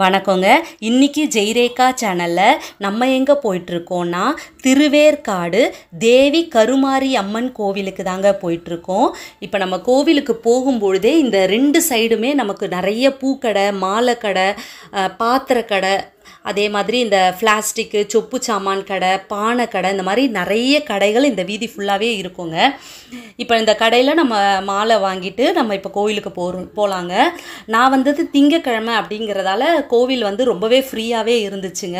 வணக்கங்க இன்னைக்கு ஜெய்ரேகா சேனலில் நம்ம எங்கே போயிட்டுருக்கோன்னா திருவேற்காடு தேவி கருமாரி அம்மன் கோவிலுக்கு தாங்க போயிட்டுருக்கோம் இப்போ நம்ம கோவிலுக்கு போகும்பொழுதே இந்த ரெண்டு சைடுமே நமக்கு நிறைய பூக்கடை மாலை கடை பாத்திரக்கடை அதே மாதிரி இந்த பிளாஸ்டிக்கு சொப்பு சாமான் கடை பானை கடை இந்த மாதிரி நிறைய கடைகள் இந்த வீதி ஃபுல்லாகவே இருக்குங்க இப்போ இந்த கடையில் நம்ம மாலை வாங்கிட்டு நம்ம இப்போ கோவிலுக்கு போகிறோம் போகலாங்க நான் வந்தது திங்கக்கிழமை அப்படிங்கிறதால கோவில் வந்து ரொம்பவே ஃப்ரீயாகவே இருந்துச்சுங்க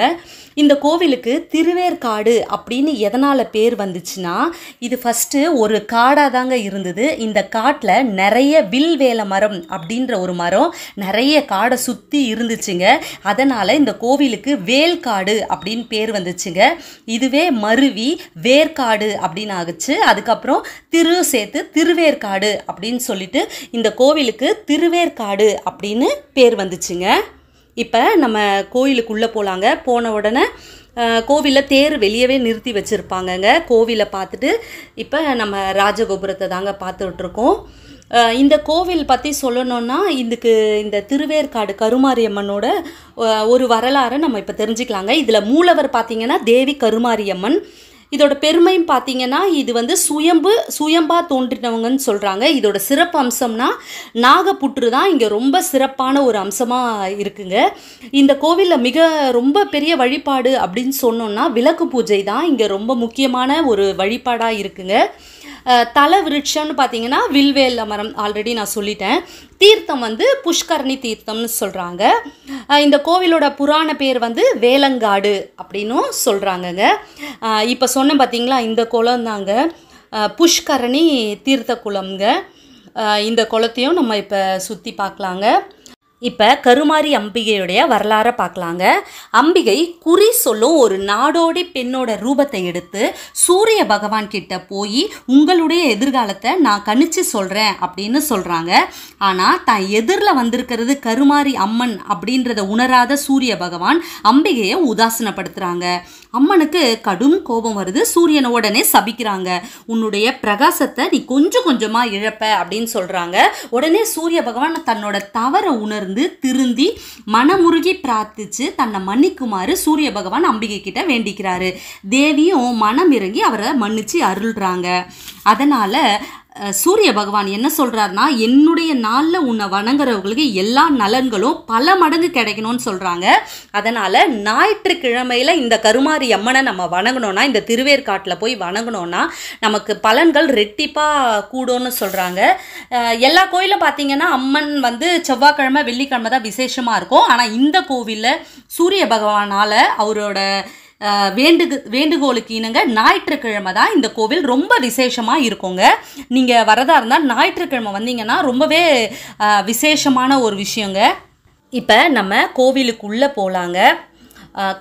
இந்த கோவிலுக்கு திருவேற்காடு அப்படின்னு எதனால் பேர் வந்துச்சுன்னா இது ஃபஸ்ட்டு ஒரு காடாக தாங்க இருந்தது இந்த காட்டில் நிறைய வில்வேல மரம் அப்படின்ற ஒரு மரம் நிறைய காடை சுற்றி இருந்துச்சுங்க அதனால் இந்த கோ கோவிலுக்கு வேல்காடு அப்படின்னு பேர் வந்துச்சுங்க இதுவே மருவி வேர்காடு அப்படின்னு ஆகுச்சு அதுக்கப்புறம் திரு சேர்த்து திருவேற்காடு அப்படின்னு சொல்லிட்டு இந்த கோவிலுக்கு திருவேற்காடு அப்படின்னு பேர் வந்துச்சுங்க இப்போ நம்ம கோவிலுக்குள்ளே போகலாங்க போன உடனே கோவிலில் தேர் வெளியவே நிறுத்தி வச்சுருப்பாங்கங்க கோவிலை பார்த்துட்டு இப்போ நம்ம ராஜகோபுரத்தை தாங்க பார்த்துட்ருக்கோம் இந்த கோவில் பற்றி சொல்லணுன்னா இதுக்கு இந்த திருவேற்காடு கருமாரியம்மனோட ஒரு வரலாறை நம்ம இப்போ தெரிஞ்சுக்கலாங்க இதில் மூலவர் பார்த்திங்கன்னா தேவி கருமாரியம்மன் இதோட பெருமையும் பார்த்தீங்கன்னா இது வந்து சுயம்பு சுயம்பா தோன்றினவங்கன்னு சொல்கிறாங்க இதோட சிறப்பு அம்சம்னா நாகப்புற்று தான் இங்கே ரொம்ப சிறப்பான ஒரு அம்சமாக இருக்குங்க இந்த கோவிலில் மிக ரொம்ப பெரிய வழிபாடு அப்படின்னு சொன்னோன்னா விளக்கு பூஜை தான் இங்கே ரொம்ப முக்கியமான ஒரு வழிபாடாக இருக்குங்க தலை விருட்சம்னு பார்த்தீங்கன்னா வில்வேல்ல மரம் ஆல்ரெடி நான் சொல்லிட்டேன் தீர்த்தம் வந்து புஷ்கரணி தீர்த்தம்னு சொல்கிறாங்க இந்த கோவிலோட புராண பேர் வந்து வேலங்காடு அப்படின்னும் சொல்கிறாங்கங்க இப்போ சொன்னேன் பார்த்தீங்களா இந்த குளம் தாங்க புஷ்கரணி தீர்த்த குளம்ங்க இந்த குளத்தையும் நம்ம இப்போ சுற்றி பார்க்கலாங்க இப்போ கருமாரி அம்பிகையுடைய வரலாறை பார்க்கலாங்க அம்பிகை குறி சொல்லும் ஒரு நாடோடி பெண்ணோட ரூபத்தை எடுத்து சூரிய பகவான் கிட்ட போய் உங்களுடைய எதிர்காலத்தை நான் கணிச்சு சொல்கிறேன் அப்படின்னு சொல்கிறாங்க ஆனால் தான் எதிரில் வந்திருக்கிறது கருமாரி அம்மன் அப்படின்றத உணராத சூரிய பகவான் அம்பிகையை உதாசனப்படுத்துகிறாங்க அம்மனுக்கு கடும் கோபம் வருது சூரியனை உடனே சபிக்கிறாங்க உன்னுடைய பிரகாசத்தை நீ கொஞ்சம் கொஞ்சமாக இழப்ப அப்படின்னு சொல்கிறாங்க உடனே சூரிய பகவான் தன்னோட தவற உணர்ந்து வந்து திருந்தி மனமுருகி பிரார்த்திச்சு தன்னை மன்னிக்குமாறு சூரிய பகவான் அம்பிகை கிட்ட வேண்டிக்கிறாரு தேவியும் மனம் இறங்கி அவரை மன்னிச்சு அருள்றாங்க அதனால சூரிய பகவான் என்ன சொல்றாருன்னா என்னுடைய நாளில் உன்னை வணங்குறவங்களுக்கு எல்லா நலன்களும் பல மடங்கு கிடைக்கணும்னு சொல்றாங்க அதனால ஞாயிற்றுக்கிழமையில இந்த கருமாரி அம்மனை நம்ம வணங்கணும்னா இந்த திருவேற்காட்டில் போய் வணங்கணும்னா நமக்கு பலன்கள் ரெட்டிப்பாக கூடும்னு சொல்றாங்க எல்லா கோயிலும் பார்த்தீங்கன்னா அம்மன் வந்து செவ்வாய்க்கிழமை வெள்ளிக்கிழமை தான் விசேஷமாக இருக்கும் ஆனால் இந்த கோவிலில் சூரிய பகவானால் அவரோட வேண்டுகு வேண்டுகோளுக்கு இணங்க ஞாயிற்றுக்கிழமை தான் இந்த கோவில் ரொம்ப விசேஷமாக இருக்குங்க நீங்கள் வரதாக இருந்தால் ஞாயிற்றுக்கிழமை வந்தீங்கன்னா ரொம்பவே விசேஷமான ஒரு விஷயங்க இப்போ நம்ம கோவிலுக்குள்ளே போகலாங்க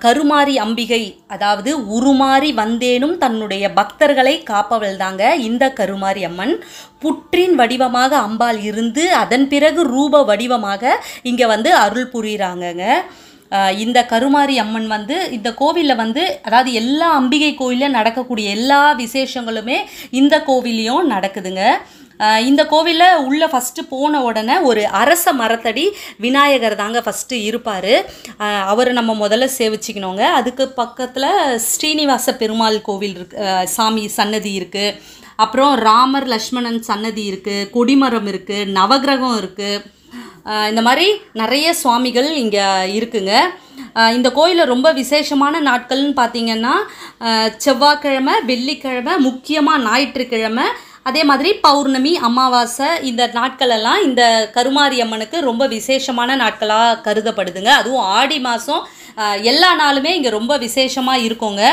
கருமாரி அம்பிகை அதாவது உருமாறி வந்தேனும் தன்னுடைய பக்தர்களை காப்பவள் தாங்க இந்த கருமாரி அம்மன் புற்றின் வடிவமாக அம்பாள் இருந்து அதன் பிறகு ரூப வடிவமாக இங்கே வந்து அருள் புரிகிறாங்கங்க இந்த கருமாரி அம்மன் வந்து இந்த கோவிலில் வந்து அதாவது எல்லா அம்பிகை கோயிலில் நடக்கக்கூடிய எல்லா விசேஷங்களுமே இந்த கோவிலையும் நடக்குதுங்க இந்த கோவிலில் உள்ளே ஃபஸ்ட்டு போன உடனே ஒரு அரச மரத்தடி விநாயகர் தாங்க ஃபஸ்ட்டு இருப்பார் அவர் நம்ம முதல்ல சேவிச்சிக்கணுங்க அதுக்கு பக்கத்தில் ஸ்ரீனிவாச பெருமாள் கோவில் இருக்கு சாமி சன்னதி இருக்குது அப்புறம் ராமர் லக்ஷ்மணன் சன்னதி இருக்குது கொடிமரம் இருக்குது நவகிரகம் இருக்குது இந்த மாதிரி நிறைய சுவாமிகள் இங்கே இருக்குங்க இந்த கோயிலில் ரொம்ப விசேஷமான நாட்கள்னு பார்த்தீங்கன்னா செவ்வாய்க்கிழமை வெள்ளிக்கிழமை முக்கியமாக ஞாயிற்றுக்கிழமை அதே மாதிரி பௌர்ணமி அமாவாசை இந்த நாட்களெல்லாம் இந்த கருமாரி அம்மனுக்கு ரொம்ப விசேஷமான நாட்களாக கருதப்படுதுங்க அதுவும் ஆடி மாதம் எல்லா நாளுமே இங்கே ரொம்ப விசேஷமாக இருக்குங்க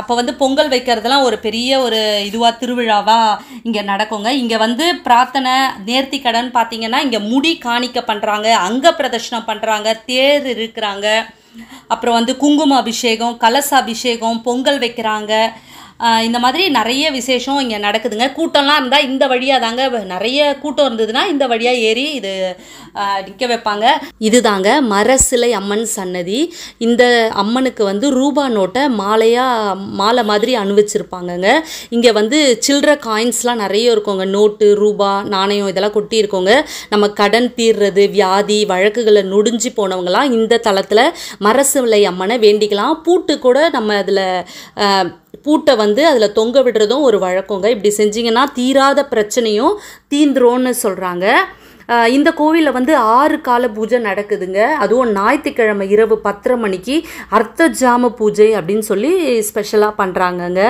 அப்போ வந்து பொங்கல் வைக்கிறதுலாம் ஒரு பெரிய ஒரு இதுவாக திருவிழாவாக இங்கே நடக்குங்க இங்கே வந்து பிரார்த்தனை நேர்த்தி கடன் பார்த்தீங்கன்னா இங்கே முடி காணிக்க பண்ணுறாங்க அங்க பிரதர்ஷனம் பண்ணுறாங்க தேர் இருக்கிறாங்க அப்புறம் வந்து குங்கும அபிஷேகம் கலச அபிஷேகம் பொங்கல் வைக்கிறாங்க இந்த மாதிரி நிறைய விசேஷம் இங்கே நடக்குதுங்க கூட்டம்லாம் இருந்தால் இந்த வழியாக தாங்க நிறைய கூட்டம் இருந்ததுன்னா இந்த வழியாக ஏறி இது நிற்க வைப்பாங்க இதுதாங்க மரசிலை அம்மன் சன்னதி இந்த அம்மனுக்கு வந்து ரூபா நோட்டை மாலையாக மாலை மாதிரி அணிவிச்சிருப்பாங்கங்க இங்கே வந்து சில்ட்ர காயின்ஸ்லாம் நிறைய இருக்குங்க நோட்டு ரூபா நாணயம் இதெல்லாம் கொட்டி இருக்கோங்க நம்ம கடன் தீர்றது வியாதி வழக்குகளை நொடிஞ்சு போனவங்களாம் இந்த தளத்தில் மரசிலை அம்மனை வேண்டிக்கலாம் பூட்டு கூட நம்ம அதில் பூட்டை வந்து அதில் தொங்க விடுறதும் ஒரு வழக்கங்க இப்படி செஞ்சிங்கன்னா தீராத பிரச்சனையும் தீந்துரும்னு சொல்கிறாங்க இந்த கோவிலில் வந்து ஆறு கால பூஜை நடக்குதுங்க அதுவும் ஞாயிற்றுக்கிழமை இரவு பத்தரை மணிக்கு அர்த்த ஜாம பூஜை அப்படின்னு சொல்லி ஸ்பெஷலாக பண்ணுறாங்கங்க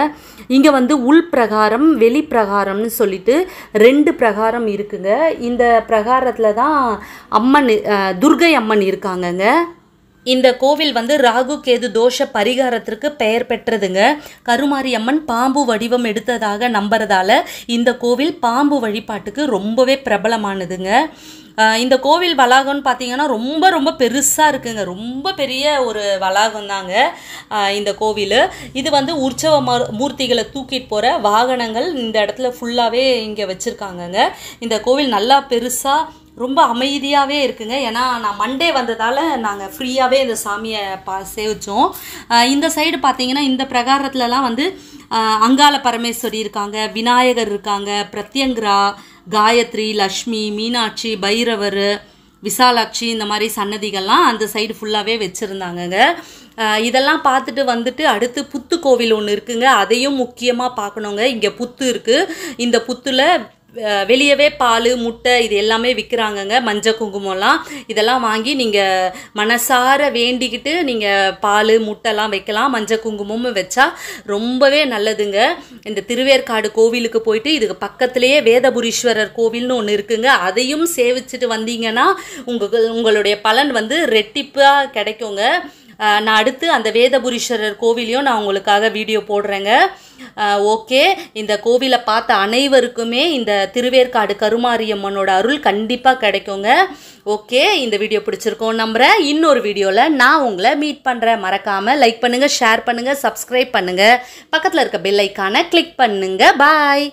இங்கே வந்து உள் பிரகாரம் வெளி பிரகாரம்னு சொல்லிட்டு ரெண்டு பிரகாரம் இருக்குங்க இந்த பிரகாரத்தில் தான் அம்மன் துர்கை அம்மன் இருக்காங்கங்க இந்த கோவில் வந்து ராகு கேது தோஷ பரிகாரத்திற்கு பெயர் பெற்றதுங்க கருமாரியம்மன் பாம்பு வடிவம் எடுத்ததாக நம்புறதால இந்த கோவில் பாம்பு வழிபாட்டுக்கு ரொம்பவே பிரபலமானதுங்க இந்த கோவில் வளாகம்னு பார்த்தீங்கன்னா ரொம்ப ரொம்ப பெருசாக இருக்குங்க ரொம்ப பெரிய ஒரு வளாகம் தாங்க இந்த கோவில் இது வந்து உற்சவ மூர்த்திகளை தூக்கிட்டு போகிற வாகனங்கள் இந்த இடத்துல ஃபுல்லாகவே இங்கே வச்சுருக்காங்கங்க இந்த கோவில் நல்லா பெருசாக ரொம்ப அமைதியாகவே இருக்குங்க ஏன்னா நான் மண்டே வந்ததால் நாங்கள் ஃப்ரீயாகவே இந்த சாமியை பா சேவிச்சோம் இந்த சைடு பார்த்தீங்கன்னா இந்த பிரகாரத்துலலாம் வந்து அங்காள பரமேஸ்வரி இருக்காங்க விநாயகர் இருக்காங்க பிரத்யங்கரா காயத்ரி லக்ஷ்மி மீனாட்சி பைரவர் விசாலாட்சி இந்த மாதிரி சன்னதிகள்லாம் அந்த சைடு ஃபுல்லாகவே வச்சுருந்தாங்கங்க இதெல்லாம் பார்த்துட்டு வந்துட்டு அடுத்து புத்து கோவில் ஒன்று இருக்குங்க அதையும் முக்கியமாக பார்க்கணுங்க இங்கே புத்து இருக்குது இந்த புத்தில் வெளியவே பால் முட்டை இது எல்லாமே விற்கிறாங்கங்க மஞ்சள் குங்குமம்லாம் இதெல்லாம் வாங்கி நீங்கள் மனசார வேண்டிக்கிட்டு நீங்கள் பால் முட்டைலாம் வைக்கலாம் மஞ்சள் குங்குமமும் வச்சா ரொம்பவே நல்லதுங்க இந்த திருவேற்காடு கோவிலுக்கு போயிட்டு இதுக்கு பக்கத்துலேயே வேதபுரீஸ்வரர் கோவில்னு ஒன்று இருக்குங்க அதையும் சேவிச்சுட்டு வந்தீங்கன்னா உங்கள் உங்களுடைய பலன் வந்து ரெட்டிப்பாக கிடைக்குங்க நான் அடுத்து அந்த வேதபுரீஸ்வரர் கோவிலையும் நான் உங்களுக்காக வீடியோ போடுறேங்க ஓகே இந்த கோவிலை பார்த்த அனைவருக்குமே இந்த திருவேற்காடு கருமாரியம்மனோட அருள் கண்டிப்பாக கிடைக்குங்க ஓகே இந்த வீடியோ பிடிச்சிருக்கோம் நம்புகிறேன் இன்னொரு வீடியோவில் நான் உங்களை மீட் பண்ணுறேன் மறக்காமல் லைக் பண்ணுங்கள் ஷேர் பண்ணுங்கள் சப்ஸ்கிரைப் பண்ணுங்கள் பக்கத்தில் இருக்க பெல் ஐக்கானை கிளிக் பண்ணுங்கள் பாய்